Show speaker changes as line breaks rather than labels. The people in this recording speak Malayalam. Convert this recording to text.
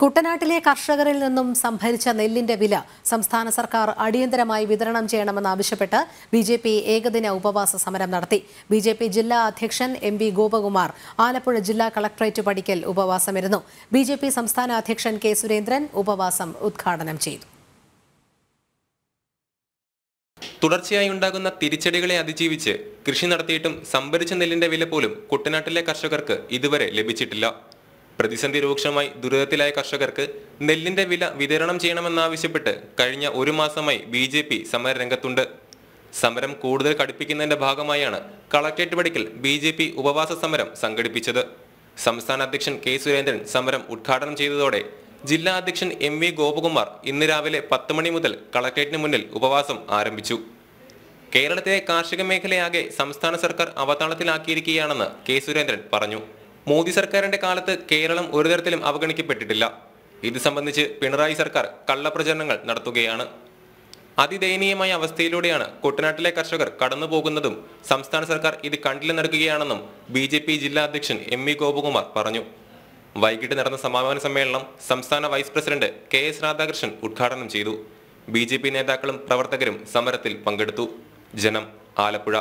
കുട്ടനാട്ടിലെ കർഷകരിൽ നിന്നും സംഭരിച്ച നെല്ലിന്റെ വില സംസ്ഥാന സർക്കാർ അടിയന്തരമായി വിതരണം ചെയ്യണമെന്നാവശ്യപ്പെട്ട് ബി ജെ പി ഏകദിന ഉപവാസ സമരം നടത്തി ബി ജെ പി ജില്ലാ അധ്യക്ഷൻ എം വി ഗോപകുമാർ ആലപ്പുഴ ജില്ലാ കളക്ടറേറ്റ് പടിക്കൽ ഉപവാസമിരുന്നു ബി ജെ പി സംസ്ഥാന അധ്യക്ഷൻ കെ സുരേന്ദ്രൻ ഉപവാസം ഉദ്ഘാടനം ചെയ്തു
തുടർച്ചയായി ഉണ്ടാകുന്ന തിരിച്ചടികളെ അതിജീവിച്ച് കൃഷി നടത്തിയിട്ടും സംഭരിച്ച നെല്ലിന്റെ വില പോലും കുട്ടനാട്ടിലെ കർഷകർക്ക് ഇതുവരെ ലഭിച്ചിട്ടില്ല പ്രതിസന്ധി രൂക്ഷമായി ദുരിതത്തിലായ കർഷകർക്ക് നെല്ലിന്റെ വില വിതരണം ചെയ്യണമെന്നാവശ്യപ്പെട്ട് കഴിഞ്ഞ ഒരു മാസമായി ബി ജെ പി സമരരംഗത്തുണ്ട് സമരം കൂടുതൽ കടുപ്പിക്കുന്നതിന്റെ ഭാഗമായാണ് കളക്ട്രേറ്റ് പടിക്കൽ ബി ജെ പി ഉപവാസ സമരം സംഘടിപ്പിച്ചത് സംസ്ഥാന അധ്യക്ഷൻ കെ സുരേന്ദ്രൻ സമരം ഉദ്ഘാടനം ചെയ്തതോടെ ജില്ലാ അധ്യക്ഷൻ എം വി ഗോപകുമാർ ഇന്ന് രാവിലെ പത്ത് മണി മുതൽ കളക്ട്രേറ്റിന് മുന്നിൽ ഉപവാസം ആരംഭിച്ചു കേരളത്തിലെ കാർഷിക മേഖലയാകെ സംസ്ഥാന സർക്കാർ അവതാളത്തിലാക്കിയിരിക്കുകയാണെന്ന് കെ സുരേന്ദ്രൻ പറഞ്ഞു മോദി സർക്കാരിന്റെ കാലത്ത് കേരളം ഒരു തരത്തിലും അവഗണിക്കപ്പെട്ടിട്ടില്ല ഇത് സംബന്ധിച്ച് പിണറായി സർക്കാർ കള്ളപ്രചരണങ്ങൾ നടത്തുകയാണ് അതിദയനീയമായ അവസ്ഥയിലൂടെയാണ് കുട്ടനാട്ടിലെ കർഷകർ കടന്നുപോകുന്നതും സംസ്ഥാന സർക്കാർ ഇത് കണ്ടില്ലെന്നടക്കുകയാണെന്നും ബി ജെ പി ജില്ലാ അധ്യക്ഷൻ എം വി ഗോപകുമാർ പറഞ്ഞു വൈകിട്ട് നടന്ന സമാപന സമ്മേളനം സംസ്ഥാന vice president K S Radhakrishnan ഉദ്ഘാടനം ചെയ്തു ബി നേതാക്കളും പ്രവർത്തകരും സമരത്തിൽ പങ്കെടുത്തു ജനം ആലപ്പുഴ